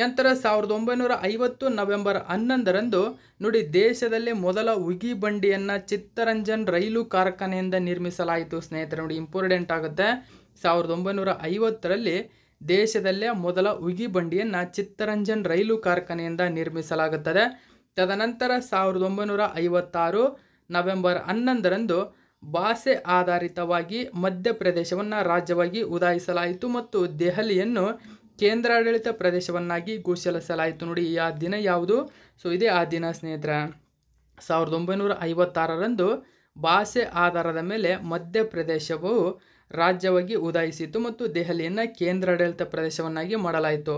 ನಂತರ ಸಾವಿರದ ಒಂಬೈನೂರ ಐವತ್ತು ನವೆಂಬರ್ ಹನ್ನೊಂದರಂದು ನೋಡಿ ದೇಶದಲ್ಲೇ ಮೊದಲ ಉಗಿ ಬಂಡಿಯನ್ನು ಚಿತ್ತರಂಜನ್ ರೈಲು ಕಾರ್ಖಾನೆಯಿಂದ ನಿರ್ಮಿಸಲಾಯಿತು ಸ್ನೇಹಿತರೆ ನೋಡಿ ಇಂಪಾರ್ಟೆಂಟ್ ಆಗುತ್ತೆ ಸಾವಿರದ ಒಂಬೈನೂರ ಐವತ್ತರಲ್ಲಿ ದೇಶದಲ್ಲೇ ಮೊದಲ ಉಗಿ ಬಂಡಿಯನ್ನು ಚಿತ್ತರಂಜನ್ ರೈಲು ಕಾರ್ಖಾನೆಯಿಂದ ನಿರ್ಮಿಸಲಾಗುತ್ತದೆ ತದನಂತರ ಸಾವಿರದ ಒಂಬೈನೂರ ಐವತ್ತಾರು ನವೆಂಬರ್ ಹನ್ನೊಂದರಂದು ಭಾಷೆ ಆಧಾರಿತವಾಗಿ ಮಧ್ಯಪ್ರದೇಶವನ್ನು ರಾಜ್ಯವಾಗಿ ಉದಾಯಿಸಲಾಯಿತು ಮತ್ತು ದೆಹಲಿಯನ್ನು ಕೇಂದ್ರಾಡಳಿತ ಪ್ರದೇಶವನ್ನಾಗಿ ಘೋಷಿಸಲಾಯಿತು ನೋಡಿ ಆ ದಿನ ಯಾವುದು ಸೊ ಇದೇ ಆ ದಿನ ಸ್ನೇಹಿತರೆ ಸಾವಿರದ ಒಂಬೈನೂರ ಐವತ್ತಾರರಂದು ಭಾಷೆ ಆಧಾರದ ಮೇಲೆ ಮಧ್ಯಪ್ರದೇಶವು ರಾಜ್ಯವಾಗಿ ಉದಾಯಿಸಿತು ಮತ್ತು ದೆಹಲಿಯನ್ನು ಕೇಂದ್ರಾಡಳಿತ ಪ್ರದೇಶವನ್ನಾಗಿ ಮಾಡಲಾಯಿತು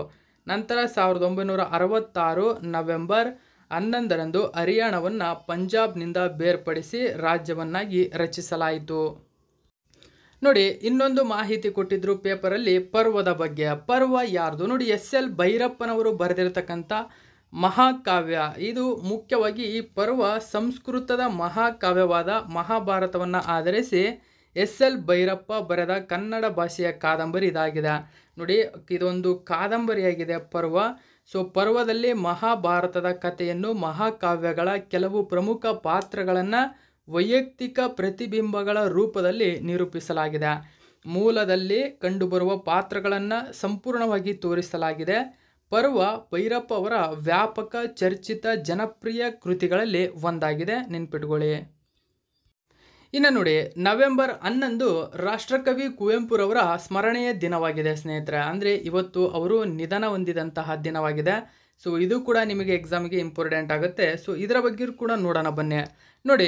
ನಂತರ ಸಾವಿರದ ಒಂಬೈನೂರ ಅರವತ್ತಾರು ನವೆಂಬರ್ ಹನ್ನೊಂದರಂದು ಹರಿಯಾಣವನ್ನು ಪಂಜಾಬ್ನಿಂದ ಬೇರ್ಪಡಿಸಿ ರಾಜ್ಯವನ್ನಾಗಿ ರಚಿಸಲಾಯಿತು ನೋಡಿ ಇನ್ನೊಂದು ಮಾಹಿತಿ ಕೊಟ್ಟಿದ್ರು ಪೇಪರಲ್ಲಿ ಪರ್ವದ ಬಗ್ಗೆ ಪರ್ವ ಯಾರ್ದು ನೋಡಿ ಎಸ್ ಎಲ್ ಭೈರಪ್ಪನವರು ಬರೆದಿರತಕ್ಕಂಥ ಮಹಾಕಾವ್ಯ ಇದು ಮುಖ್ಯವಾಗಿ ಈ ಪರ್ವ ಸಂಸ್ಕೃತದ ಮಹಾಕಾವ್ಯವಾದ ಮಹಾಭಾರತವನ್ನು ಆಧರಿಸಿ ಎಸ್ ಎಲ್ ಭೈರಪ್ಪ ಬರೆದ ಕನ್ನಡ ಭಾಷೆಯ ಕಾದಂಬರಿ ಇದಾಗಿದೆ ನೋಡಿ ಇದೊಂದು ಕಾದಂಬರಿಯಾಗಿದೆ ಪರ್ವ ಸೊ ಪರ್ವದಲ್ಲಿ ಮಹಾಭಾರತದ ಕಥೆಯನ್ನು ಮಹಾಕಾವ್ಯಗಳ ಕೆಲವು ಪ್ರಮುಖ ಪಾತ್ರಗಳನ್ನು ವೈಯಕ್ತಿಕ ಪ್ರತಿಬಿಂಬಗಳ ರೂಪದಲ್ಲಿ ನಿರೂಪಿಸಲಾಗಿದೆ ಮೂಲದಲ್ಲಿ ಕಂಡುಬರುವ ಪಾತ್ರಗಳನ್ನು ಸಂಪೂರ್ಣವಾಗಿ ತೋರಿಸಲಾಗಿದೆ ಪರ್ವ ಭೈರಪ್ಪ ಅವರ ವ್ಯಾಪಕ ಚರ್ಚಿತ ಜನಪ್ರಿಯ ಕೃತಿಗಳಲ್ಲಿ ಒಂದಾಗಿದೆ ನೆನ್ಪಿಟ್ಕೊಳ್ಳಿ ಇನ್ನು ನೋಡಿ ನವೆಂಬರ್ ಹನ್ನೊಂದು ರಾಷ್ಟ್ರಕವಿ ಕುವೆಂಪುರವರ ಸ್ಮರಣೆಯ ದಿನವಾಗಿದೆ ಸ್ನೇಹಿತರೆ ಅಂದರೆ ಇವತ್ತು ಅವರು ನಿಧನ ಹೊಂದಿದಂತಹ ದಿನವಾಗಿದೆ ಸೊ ಇದು ಕೂಡ ನಿಮಗೆ ಎಕ್ಸಾಮ್ಗೆ ಇಂಪಾರ್ಟೆಂಟ್ ಆಗುತ್ತೆ ಸೊ ಇದರ ಬಗ್ಗೆ ಕೂಡ ನೋಡೋಣ ಬನ್ನಿ ನೋಡಿ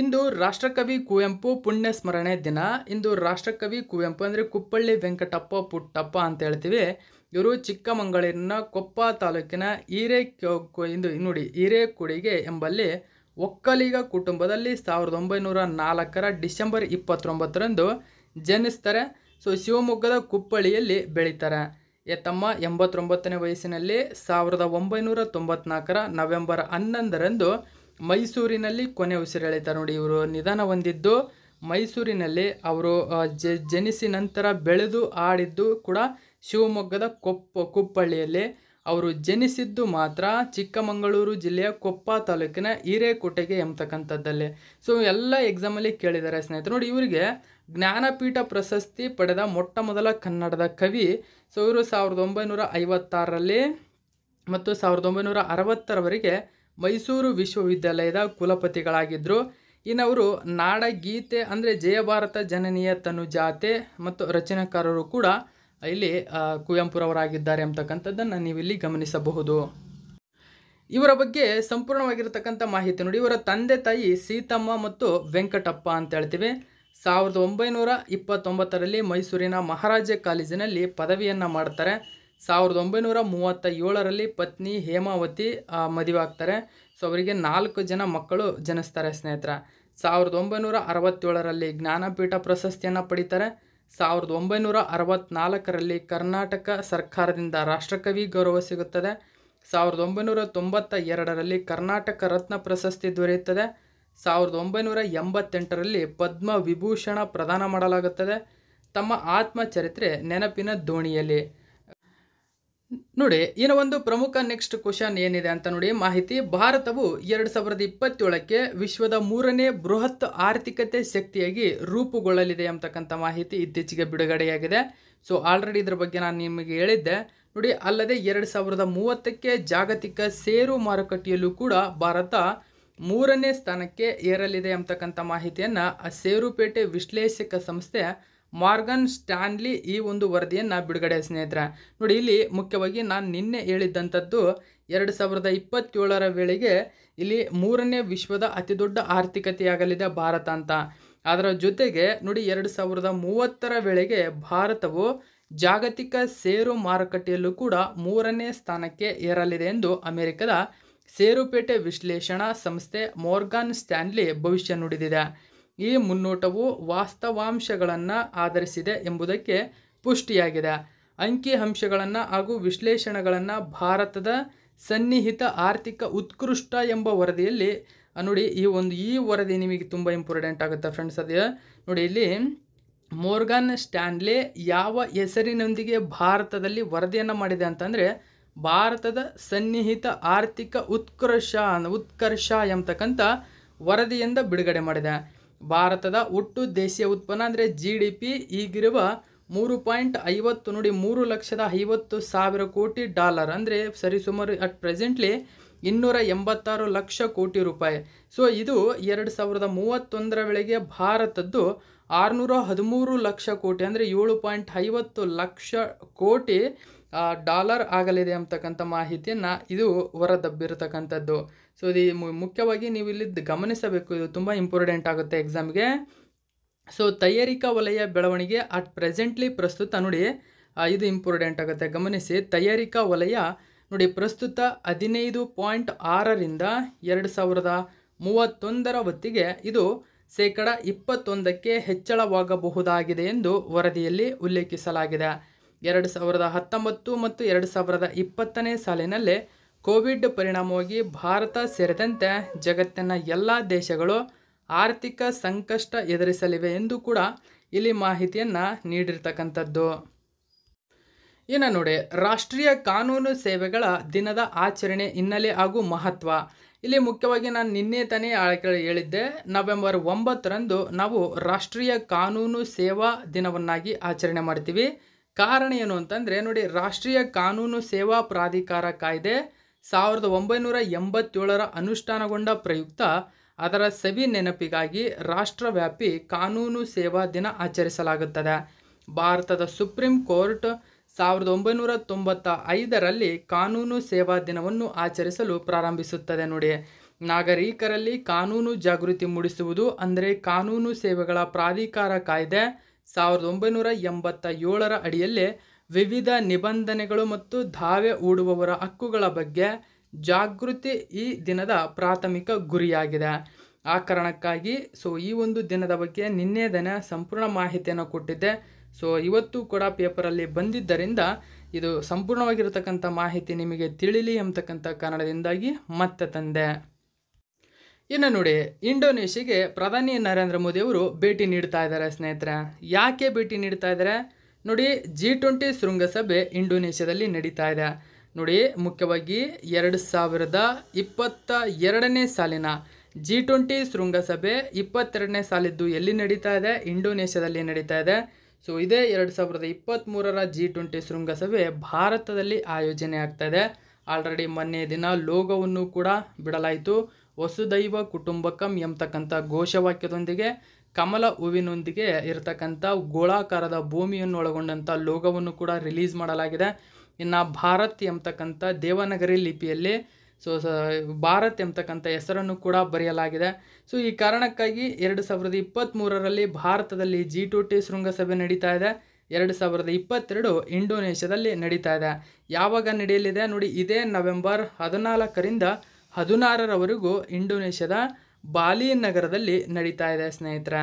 ಇಂದು ರಾಷ್ಟ್ರಕವಿ ಕುವೆಂಪು ಪುಣ್ಯ ಸ್ಮರಣೆ ದಿನ ಇಂದು ರಾಷ್ಟ್ರಕವಿ ಕುವೆಂಪು ಅಂದರೆ ಕುಪ್ಪಳ್ಳಿ ವೆಂಕಟಪ್ಪ ಪುಟ್ಟಪ್ಪ ಅಂತ ಹೇಳ್ತೀವಿ ಇವರು ಚಿಕ್ಕಮಗಳೂರಿನ ಕೊಪ್ಪ ತಾಲೂಕಿನ ಹಿರೇಕೊ ಇಂದು ನೋಡಿ ಹಿರೇಕುಡಿಗೆ ಎಂಬಲ್ಲಿ ಒಕ್ಕಲಿಗ ಕುಟುಂಬದಲ್ಲಿ ಸಾವಿರದ ಒಂಬೈನೂರ ನಾಲ್ಕರ ಡಿಸೆಂಬರ್ ಇಪ್ಪತ್ತೊಂಬತ್ತರಂದು ಜನಿಸ್ತಾರೆ ಸೊ ಶಿವಮೊಗ್ಗದ ಕುಪ್ಪಳಿಯಲ್ಲಿ ಬೆಳೀತಾರೆ ಎತ್ತಮ್ಮ ಎಂಬತ್ತೊಂಬತ್ತನೇ ವಯಸ್ಸಿನಲ್ಲಿ ಸಾವಿರದ ಒಂಬೈನೂರ ತೊಂಬತ್ನಾಲ್ಕರ ನವೆಂಬರ್ ಹನ್ನೊಂದರಂದು ಮೈಸೂರಿನಲ್ಲಿ ಕೊನೆ ಉಸಿರೆಳಿತಾರೆ ನೋಡಿ ಇವರು ನಿಧನ ಹೊಂದಿದ್ದು ಮೈಸೂರಿನಲ್ಲಿ ಅವರು ಜನಿಸಿ ನಂತರ ಬೆಳೆದು ಆಡಿದ್ದು ಕೂಡ ಶಿವಮೊಗ್ಗದ ಕೊಪ್ಪ ಕುಪ್ಪಳ್ಳಿಯಲ್ಲಿ ಅವರು ಜನಿಸಿದ್ದು ಮಾತ್ರ ಚಿಕ್ಕಮಗಳೂರು ಜಿಲ್ಲೆಯ ಕೊಪ್ಪ ತಾಲೂಕಿನ ಹಿರೇಕೋಟೆಗೆ ಎಂಬತಕ್ಕಂಥದ್ದಲ್ಲೇ ಸೊ ಎಲ್ಲ ಎಕ್ಸಾಮಲ್ಲಿ ಕೇಳಿದ್ದಾರೆ ಸ್ನೇಹಿತರು ನೋಡಿ ಇವರಿಗೆ ಜ್ಞಾನಪೀಠ ಪ್ರಶಸ್ತಿ ಪಡೆದ ಮೊಟ್ಟ ಮೊದಲ ಕನ್ನಡದ ಕವಿ ಸೊ ಇವರು ಸಾವಿರದ ಒಂಬೈನೂರ ಐವತ್ತಾರರಲ್ಲಿ ಮತ್ತು ಸಾವಿರದ ಒಂಬೈನೂರ ಅರವತ್ತರವರೆಗೆ ಮೈಸೂರು ವಿಶ್ವವಿದ್ಯಾಲಯದ ಕುಲಪತಿಗಳಾಗಿದ್ದರು ಇನ್ನು ಅವರು ನಾಡಗೀತೆ ಅಂದರೆ ಜಯಭಾರತ ಜನನೀಯ ತನುಜಾತೆ ಮತ್ತು ರಚನೆಕಾರರು ಕೂಡ ಇಲ್ಲಿ ಕುವೆಂಪುರವರಾಗಿದ್ದಾರೆ ಅಂತಕ್ಕಂಥದ್ದನ್ನು ನೀವಿಲ್ಲಿ ಗಮನಿಸಬಹುದು ಇವರ ಬಗ್ಗೆ ಸಂಪೂರ್ಣವಾಗಿರತಕ್ಕಂಥ ಮಾಹಿತಿ ನೋಡಿ ಇವರ ತಂದೆ ತಾಯಿ ಸೀತಮ್ಮ ಮತ್ತು ವೆಂಕಟಪ್ಪ ಅಂತ ಹೇಳ್ತೀವಿ ಸಾವಿರದ ಒಂಬೈನೂರ ಇಪ್ಪತ್ತೊಂಬತ್ತರಲ್ಲಿ ಮೈಸೂರಿನ ಮಹಾರಾಜ ಕಾಲೇಜಿನಲ್ಲಿ ಪದವಿಯನ್ನು ಮಾಡ್ತಾರೆ ಸಾವಿರದ ಒಂಬೈನೂರ ಮೂವತ್ತ ಏಳರಲ್ಲಿ ಪತ್ನಿ ಹೇಮಾವತಿ ಮದುವೆ ಆಗ್ತಾರೆ ಸೊ ಅವರಿಗೆ ನಾಲ್ಕು ಜನ ಮಕ್ಕಳು ಜನಿಸ್ತಾರೆ ಸ್ನೇಹಿತರ ಸಾವಿರದ ಒಂಬೈನೂರ ಅರವತ್ತೇಳರಲ್ಲಿ ಜ್ಞಾನಪೀಠ ಪ್ರಶಸ್ತಿಯನ್ನು ಪಡಿತಾರೆ ಸಾವಿರದ ಒಂಬೈನೂರ ಅರವತ್ತ್ನಾಲ್ಕರಲ್ಲಿ ಕರ್ನಾಟಕ ಸರ್ಕಾರದಿಂದ ರಾಷ್ಟ್ರಕವಿ ಗೌರವ ಸಿಗುತ್ತದೆ ಸಾವಿರದ ಒಂಬೈನೂರ ತೊಂಬತ್ತ ಎರಡರಲ್ಲಿ ಕರ್ನಾಟಕ ರತ್ನ ಪ್ರಶಸ್ತಿ ದೊರೆಯುತ್ತದೆ ಸಾವಿರದ ಒಂಬೈನೂರ ಎಂಬತ್ತೆಂಟರಲ್ಲಿ ಪದ್ಮ ವಿಭೂಷಣ ಪ್ರದಾನ ಮಾಡಲಾಗುತ್ತದೆ ತಮ್ಮ ಆತ್ಮಚರಿತ್ರೆ ನೆನಪಿನ ದೋಣಿಯಲ್ಲಿ ನೋಡಿ ಇನ್ನು ಒಂದು ಪ್ರಮುಖ ನೆಕ್ಸ್ಟ್ ಕ್ವಶನ್ ಏನಿದೆ ಅಂತ ನೋಡಿ ಮಾಹಿತಿ ಭಾರತವು ಎರಡು ಸಾವಿರದ ಇಪ್ಪತ್ತೇಳಕ್ಕೆ ವಿಶ್ವದ ಮೂರನೇ ಬೃಹತ್ ಆರ್ಥಿಕತೆ ಶಕ್ತಿಯಾಗಿ ರೂಪುಗೊಳ್ಳಲಿದೆ ಅಂತಕ್ಕಂಥ ಮಾಹಿತಿ ಇತ್ತೀಚೆಗೆ ಬಿಡುಗಡೆಯಾಗಿದೆ ಸೊ ಆಲ್ರೆಡಿ ಇದ್ರ ಬಗ್ಗೆ ನಾನು ನಿಮಗೆ ಹೇಳಿದ್ದೆ ನೋಡಿ ಅಲ್ಲದೆ ಎರಡು ಸಾವಿರದ ಮೂವತ್ತಕ್ಕೆ ಜಾಗತಿಕ ಸೇರು ಮಾರುಕಟ್ಟೆಯಲ್ಲೂ ಕೂಡ ಭಾರತ ಮೂರನೇ ಸ್ಥಾನಕ್ಕೆ ಏರಲಿದೆ ಅಂತಕ್ಕಂಥ ಮಾಹಿತಿಯನ್ನು ಆ ಸೇರುಪೇಟೆ ವಿಶ್ಲೇಷಕ ಸಂಸ್ಥೆ ಮಾರ್ಗನ್ ಸ್ಟ್ಯಾನ್ಲಿ ಈ ಒಂದು ವರದಿಯನ್ನು ಬಿಡುಗಡೆ ಸ್ನೇಹಿತರ ನೋಡಿ ಇಲ್ಲಿ ಮುಖ್ಯವಾಗಿ ನಾನು ನಿನ್ನೆ ಹೇಳಿದ್ದಂಥದ್ದು ಎರಡು ಸಾವಿರದ ಇಪ್ಪತ್ತೇಳರ ವೇಳೆಗೆ ಇಲ್ಲಿ ಮೂರನೇ ವಿಶ್ವದ ಅತಿದೊಡ್ಡ ಆರ್ಥಿಕತೆಯಾಗಲಿದೆ ಭಾರತ ಅಂತ ಅದರ ಜೊತೆಗೆ ನೋಡಿ ಎರಡು ಸಾವಿರದ ಮೂವತ್ತರ ವೇಳೆಗೆ ಭಾರತವು ಜಾಗತಿಕ ಸೇರು ಮಾರುಕಟ್ಟೆಯಲ್ಲೂ ಕೂಡ ಮೂರನೇ ಸ್ಥಾನಕ್ಕೆ ಏರಲಿದೆ ಎಂದು ಅಮೆರಿಕದ ಸೇರುಪೇಟೆ ವಿಶ್ಲೇಷಣಾ ಸಂಸ್ಥೆ ಮೋರ್ಗಾನ್ ಸ್ಟ್ಯಾನ್ಲಿ ಭವಿಷ್ಯ ನುಡಿದಿದೆ ಈ ಮುನ್ನೋಟವು ವಾಸ್ತವಾಂಶಗಳನ್ನು ಆಧರಿಸಿದೆ ಎಂಬುದಕ್ಕೆ ಪುಷ್ಟಿಯಾಗಿದೆ ಅಂಕಿ ಅಂಶಗಳನ್ನು ಹಾಗೂ ವಿಶ್ಲೇಷಣೆಗಳನ್ನು ಭಾರತದ ಸನ್ನಿಹಿತ ಆರ್ಥಿಕ ಉತ್ಕೃಷ್ಟ ಎಂಬ ವರದಿಯಲ್ಲಿ ನೋಡಿ ಈ ಒಂದು ಈ ವರದಿ ನಿಮಗೆ ತುಂಬ ಇಂಪಾರ್ಟೆಂಟ್ ಆಗುತ್ತೆ ಫ್ರೆಂಡ್ಸ್ ಅದೇ ನೋಡಿ ಇಲ್ಲಿ ಮೋರ್ಗನ್ ಸ್ಟ್ಯಾನ್ಲೆ ಯಾವ ಹೆಸರಿನೊಂದಿಗೆ ಭಾರತದಲ್ಲಿ ವರದಿಯನ್ನು ಮಾಡಿದೆ ಅಂತಂದರೆ ಭಾರತದ ಸನ್ನಿಹಿತ ಆರ್ಥಿಕ ಉತ್ಕರ್ಷ ಉತ್ಕರ್ಷ ಎಂಬತಕ್ಕಂಥ ವರದಿಯಿಂದ ಬಿಡುಗಡೆ ಮಾಡಿದೆ ಭಾರತದ ಒಟ್ಟು ದೇಶೀಯ ಉತ್ಪನ್ನ ಅಂದರೆ ಜಿ ಡಿ ಪಿ ಈಗಿರುವ ಮೂರು ಪಾಯಿಂಟ್ ಐವತ್ತು ನೋಡಿ ಮೂರು ಲಕ್ಷದ ಐವತ್ತು ಸಾವಿರ ಕೋಟಿ ಡಾಲರ್ ಅಂದರೆ ಸರಿಸುಮಾರು ಅಟ್ ಪ್ರೆಸೆಂಟ್ಲಿ ಇನ್ನೂರ ಎಂಬತ್ತಾರು ಲಕ್ಷ ಕೋಟಿ ರೂಪಾಯಿ ಸೊ ಇದು ಎರಡು ಸಾವಿರದ ಮೂವತ್ತೊಂದರ ವೇಳೆಗೆ ಭಾರತದ್ದು ಆರುನೂರ ಹದಿಮೂರು ಲಕ್ಷ ಕೋಟಿ ಅಂದರೆ ಏಳು ಪಾಯಿಂಟ್ ಐವತ್ತು ಲಕ್ಷ ಕೋಟಿ ಡಾಲರ್ ಆಗಲಿದೆ ಅಂತಕ್ಕಂಥ ಮಾಹಿತಿಯನ್ನು ಇದು ಹೊರದಬ್ಬಿರತಕ್ಕಂಥದ್ದು ಸೊ ಇದು ಮುಖ್ಯವಾಗಿ ನೀವು ಇಲ್ಲಿ ಗಮನಿಸಬೇಕು ಇದು ತುಂಬ ಇಂಪಾರ್ಟೆಂಟ್ ಆಗುತ್ತೆ ಎಕ್ಸಾಮ್ಗೆ ಸೊ ತಯಾರಿಕಾ ವಲಯ ಬೆಳವಣಿಗೆ ಅಟ್ ಪ್ರೆಸೆಂಟ್ಲಿ ಪ್ರಸ್ತುತ ನೋಡಿ ಇದು ಇಂಪಾರ್ಟೆಂಟ್ ಆಗುತ್ತೆ ಗಮನಿಸಿ ತಯಾರಿಕಾ ವಲಯ ನೋಡಿ ಪ್ರಸ್ತುತ ಹದಿನೈದು ಪಾಯಿಂಟ್ ಆರರಿಂದ ಎರಡು ಸಾವಿರದ ಮೂವತ್ತೊಂದರ ಹೊತ್ತಿಗೆ ಇದು ಶೇಕಡ ಇಪ್ಪತ್ತೊಂದಕ್ಕೆ ಹೆಚ್ಚಳವಾಗಬಹುದಾಗಿದೆ ಎಂದು ವರದಿಯಲ್ಲಿ ಉಲ್ಲೇಖಿಸಲಾಗಿದೆ ಎರಡು ಸಾವಿರದ ಹತ್ತೊಂಬತ್ತು ಮತ್ತು ಎರಡು ಸಾವಿರದ ಇಪ್ಪತ್ತನೇ ಸಾಲಿನಲ್ಲಿ ಕೋವಿಡ್ ಪರಿಣಾಮವಾಗಿ ಭಾರತ ಸೇರಿದಂತೆ ಜಗತ್ತಿನ ಎಲ್ಲ ದೇಶಗಳು ಆರ್ಥಿಕ ಸಂಕಷ್ಟ ಎದುರಿಸಲಿವೆ ಎಂದು ಕೂಡ ಇಲ್ಲಿ ಮಾಹಿತಿಯನ್ನು ನೀಡಿರ್ತಕ್ಕಂಥದ್ದು ಇನ್ನು ನೋಡಿ ರಾಷ್ಟ್ರೀಯ ಕಾನೂನು ಸೇವೆಗಳ ದಿನದ ಆಚರಣೆ ಹಿನ್ನೆಲೆ ಹಾಗೂ ಮಹತ್ವ ಇಲ್ಲಿ ಮುಖ್ಯವಾಗಿ ನಾನು ನಿನ್ನೆ ತಾನೇ ಹೇಳಿದ್ದೆ ನವೆಂಬರ್ ಒಂಬತ್ತರಂದು ನಾವು ರಾಷ್ಟ್ರೀಯ ಕಾನೂನು ಸೇವಾ ದಿನವನ್ನಾಗಿ ಆಚರಣೆ ಮಾಡ್ತೀವಿ ಕಾರಣ ಏನು ಅಂತಂದರೆ ನೋಡಿ ರಾಷ್ಟ್ರೀಯ ಕಾನೂನು ಸೇವಾ ಪ್ರಾಧಿಕಾರ ಕಾಯ್ದೆ ಸಾವಿರದ ಒಂಬೈನೂರ ಎಂಬತ್ತೇಳರ ಅನುಷ್ಠಾನಗೊಂಡ ಪ್ರಯುಕ್ತ ಅದರ ಸವಿ ನೆನಪಿಗಾಗಿ ರಾಷ್ಟ್ರವ್ಯಾಪಿ ಕಾನೂನು ಸೇವಾ ದಿನ ಆಚರಿಸಲಾಗುತ್ತದೆ ಭಾರತದ ಸುಪ್ರೀಂ ಕೋರ್ಟ್ ಸಾವಿರದ ಒಂಬೈನೂರ ತೊಂಬತ್ತ ಐದರಲ್ಲಿ ಕಾನೂನು ಸೇವಾ ದಿನವನ್ನು ಆಚರಿಸಲು ಪ್ರಾರಂಭಿಸುತ್ತದೆ ನೋಡಿ ನಾಗರಿಕರಲ್ಲಿ ಕಾನೂನು ಜಾಗೃತಿ ಮೂಡಿಸುವುದು ಅಂದರೆ ಕಾನೂನು ಸೇವೆಗಳ ಪ್ರಾಧಿಕಾರ ಕಾಯ್ದೆ ಸಾವಿರದ ಒಂಬೈನೂರ ಎಂಬತ್ತ ಏಳರ ಅಡಿಯಲ್ಲಿ ವಿವಿಧ ನಿಬಂಧನೆಗಳು ಮತ್ತು ಧಾವೆ ಹೂಡುವವರ ಹಕ್ಕುಗಳ ಬಗ್ಗೆ ಜಾಗೃತಿ ಈ ದಿನದ ಪ್ರಾಥಮಿಕ ಗುರಿಯಾಗಿದೆ ಆ ಕಾರಣಕ್ಕಾಗಿ ಸೊ ಈ ಒಂದು ದಿನದ ಬಗ್ಗೆ ನಿನ್ನೆ ದಿನ ಸಂಪೂರ್ಣ ಮಾಹಿತಿಯನ್ನು ಕೊಟ್ಟಿದ್ದೆ ಸೊ ಇವತ್ತು ಕೂಡ ಪೇಪರಲ್ಲಿ ಬಂದಿದ್ದರಿಂದ ಇದು ಸಂಪೂರ್ಣವಾಗಿರತಕ್ಕಂಥ ಮಾಹಿತಿ ನಿಮಗೆ ತಿಳಿಲಿ ಎಂಬತಕ್ಕಂಥ ಕಾರಣದಿಂದಾಗಿ ಮತ್ತೆ ತಂದೆ ಇನ್ನು ನೋಡಿ ಇಂಡೋನೇಷ್ಯಾಗೆ ಪ್ರಧಾನಿ ನರೇಂದ್ರ ಮೋದಿ ಅವರು ಭೇಟಿ ನೀಡ್ತಾ ಇದ್ದಾರೆ ಸ್ನೇಹಿತರೆ ಯಾಕೆ ಭೇಟಿ ನೀಡ್ತಾ ಇದ್ದಾರೆ ನೋಡಿ ಜಿ ಟ್ವೆಂಟಿ ಶೃಂಗಸಭೆ ಇಂಡೋನೇಷ್ಯಾದಲ್ಲಿ ನಡೀತಾ ಇದೆ ನೋಡಿ ಮುಖ್ಯವಾಗಿ ಎರಡು ಸಾವಿರದ ಇಪ್ಪತ್ತ ಎರಡನೇ ಸಾಲಿನ ಜಿ ಟ್ವೆಂಟಿ ಶೃಂಗಸಭೆ ಇಪ್ಪತ್ತೆರಡನೇ ಸಾಲಿದ್ದು ಎಲ್ಲಿ ನಡೀತಾ ಇದೆ ಇಂಡೋನೇಷ್ಯಾದಲ್ಲಿ ನಡೀತಾ ಇದೆ ಸೊ ಇದೇ ಎರಡು ಸಾವಿರದ ಇಪ್ಪತ್ತ್ಮೂರರ ಜಿ ಟ್ವೆಂಟಿ ಶೃಂಗಸಭೆ ಭಾರತದಲ್ಲಿ ಆಯೋಜನೆ ಆಗ್ತಾ ಇದೆ ಆಲ್ರೆಡಿ ಮೊನ್ನೆ ದಿನ ಲೋಗೋವನ್ನು ಕೂಡ ಬಿಡಲಾಯಿತು ವಸುದೈವ ಕುಟುಂಬಕಂ ಎಂಬತಕ್ಕಂಥ ಘೋಷವಾಕ್ಯದೊಂದಿಗೆ ಕಮಲ ಹೂವಿನೊಂದಿಗೆ ಇರತಕ್ಕಂಥ ಗೋಳಾಕಾರದ ಭೂಮಿಯನ್ನು ಒಳಗೊಂಡಂಥ ಲೋಗವನ್ನು ಕೂಡ ರಿಲೀಸ್ ಮಾಡಲಾಗಿದೆ ಇನ್ನು ಭಾರತ್ ಎಂಬತಕ್ಕಂಥ ದೇವನಗರಿ ಲಿಪಿಯಲ್ಲಿ ಸೊ ಭಾರತ್ ಎಂಬತಕ್ಕಂಥ ಹೆಸರನ್ನು ಕೂಡ ಬರೆಯಲಾಗಿದೆ ಸೊ ಈ ಕಾರಣಕ್ಕಾಗಿ ಎರಡು ಸಾವಿರದ ಇಪ್ಪತ್ತ್ಮೂರರಲ್ಲಿ ಭಾರತದಲ್ಲಿ ಜಿ ಟು ಟಿ ಶೃಂಗಸಭೆ ನಡೀತಾ ಇದೆ ಎರಡು ಸಾವಿರದ ಇಪ್ಪತ್ತೆರಡು ಇಂಡೋನೇಷ್ಯಾದಲ್ಲಿ ನಡೀತಾ ಇದೆ ಯಾವಾಗ ನಡೆಯಲಿದೆ ನೋಡಿ ಇದೇ ನವೆಂಬರ್ ಹದಿನಾಲ್ಕರಿಂದ ಹದಿನಾರರವರೆಗೂ ಇಂಡೋನೇಷ್ಯಾದ ಬಾಲಿ ನಗರದಲ್ಲಿ ನಡೀತಾ ಇದೆ ಸ್ನೇಹಿತರ